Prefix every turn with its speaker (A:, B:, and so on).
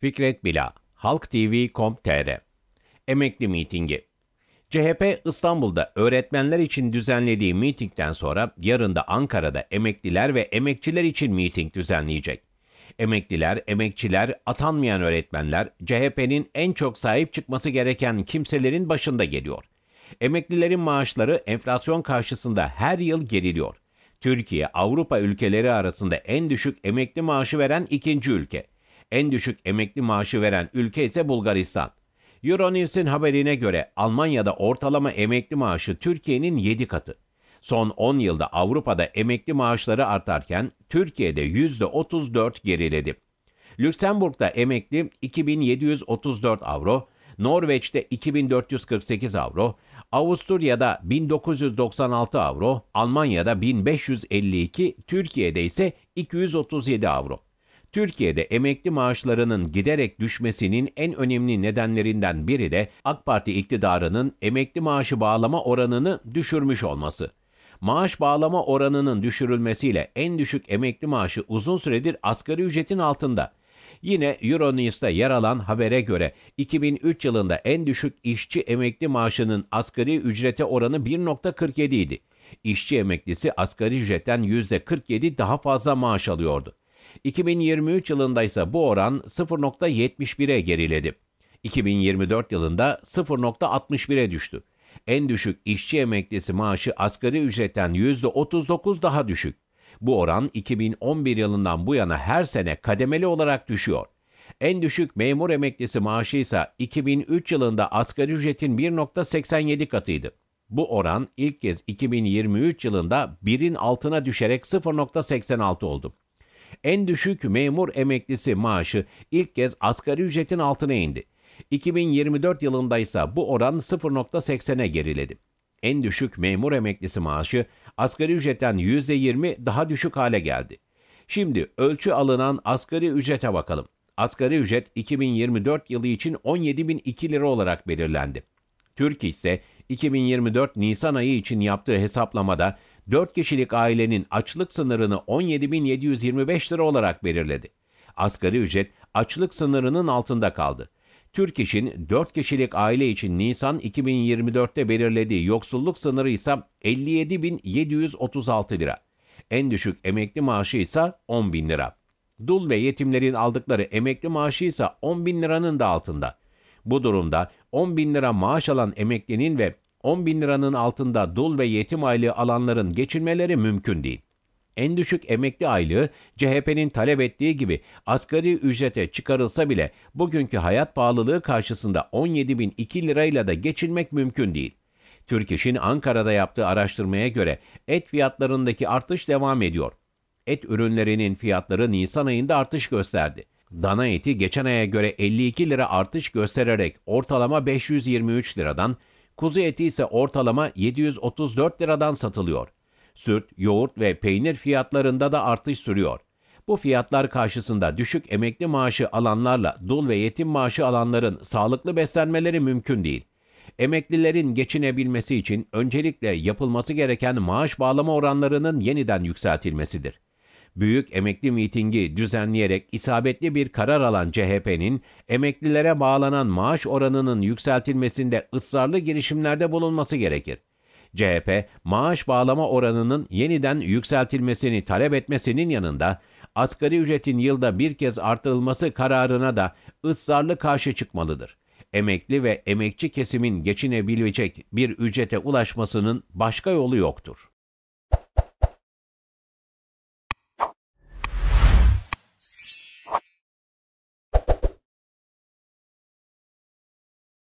A: Fikret Bila, Halk halktv.com.tr Emekli Mitingi CHP İstanbul'da öğretmenler için düzenlediği mitingden sonra yarın da Ankara'da emekliler ve emekçiler için miting düzenleyecek. Emekliler, emekçiler, atanmayan öğretmenler CHP'nin en çok sahip çıkması gereken kimselerin başında geliyor. Emeklilerin maaşları enflasyon karşısında her yıl geriliyor. Türkiye, Avrupa ülkeleri arasında en düşük emekli maaşı veren ikinci ülke. En düşük emekli maaşı veren ülke ise Bulgaristan. Euronews'in haberine göre Almanya'da ortalama emekli maaşı Türkiye'nin 7 katı. Son 10 yılda Avrupa'da emekli maaşları artarken Türkiye'de %34 geriledi. Lüksemburg'da emekli 2734 avro, Norveç'te 2448 avro, Avusturya'da 1996 avro, Almanya'da 1552, Türkiye'de ise 237 avro. Türkiye'de emekli maaşlarının giderek düşmesinin en önemli nedenlerinden biri de AK Parti iktidarının emekli maaşı bağlama oranını düşürmüş olması. Maaş bağlama oranının düşürülmesiyle en düşük emekli maaşı uzun süredir asgari ücretin altında. Yine Euronews'ta yer alan habere göre 2003 yılında en düşük işçi emekli maaşının asgari ücrete oranı 1.47 idi. İşçi emeklisi asgari ücretten %47 daha fazla maaş alıyordu. 2023 yılında ise bu oran 0.71'e geriledi. 2024 yılında 0.61'e düştü. En düşük işçi emeklisi maaşı asgari ücretten %39 daha düşük. Bu oran 2011 yılından bu yana her sene kademeli olarak düşüyor. En düşük memur emeklisi maaşı ise 2003 yılında asgari ücretin 1.87 katıydı. Bu oran ilk kez 2023 yılında 1'in altına düşerek 0.86 oldu en düşük memur emeklisi maaşı ilk kez asgari ücretin altına indi. 2024 yılında ise bu oran 0.80'e geriledi. En düşük memur emeklisi maaşı asgari ücretten %20 daha düşük hale geldi. Şimdi ölçü alınan asgari ücrete bakalım. Asgari ücret 2024 yılı için 17.002 lira olarak belirlendi. Türk ise 2024 Nisan ayı için yaptığı hesaplamada 4 kişilik ailenin açlık sınırını 17.725 lira olarak belirledi. Asgari ücret açlık sınırının altında kaldı. Türk İş'in 4 kişilik aile için Nisan 2024'te belirlediği yoksulluk sınırı ise 57.736 lira. En düşük emekli maaşı ise 10.000 lira. Dul ve yetimlerin aldıkları emekli maaşı ise 10.000 liranın da altında. Bu durumda 10.000 lira maaş alan emeklinin ve 10 bin liranın altında dul ve yetim aylığı alanların geçinmeleri mümkün değil. En düşük emekli aylığı CHP'nin talep ettiği gibi asgari ücrete çıkarılsa bile bugünkü hayat pahalılığı karşısında 17.002 lirayla da geçinmek mümkün değil. Türk İş'in Ankara'da yaptığı araştırmaya göre et fiyatlarındaki artış devam ediyor. Et ürünlerinin fiyatları Nisan ayında artış gösterdi. Dana eti geçen aya göre 52 lira artış göstererek ortalama 523 liradan, Kuzu eti ise ortalama 734 liradan satılıyor. Süt, yoğurt ve peynir fiyatlarında da artış sürüyor. Bu fiyatlar karşısında düşük emekli maaşı alanlarla dul ve yetim maaşı alanların sağlıklı beslenmeleri mümkün değil. Emeklilerin geçinebilmesi için öncelikle yapılması gereken maaş bağlama oranlarının yeniden yükseltilmesidir büyük emekli mitingi düzenleyerek isabetli bir karar alan CHP'nin emeklilere bağlanan maaş oranının yükseltilmesinde ısrarlı girişimlerde bulunması gerekir. CHP, maaş bağlama oranının yeniden yükseltilmesini talep etmesinin yanında asgari ücretin yılda bir kez artırılması kararına da ısrarlı karşı çıkmalıdır. Emekli ve emekçi kesimin geçinebilecek bir ücrete ulaşmasının başka yolu yoktur.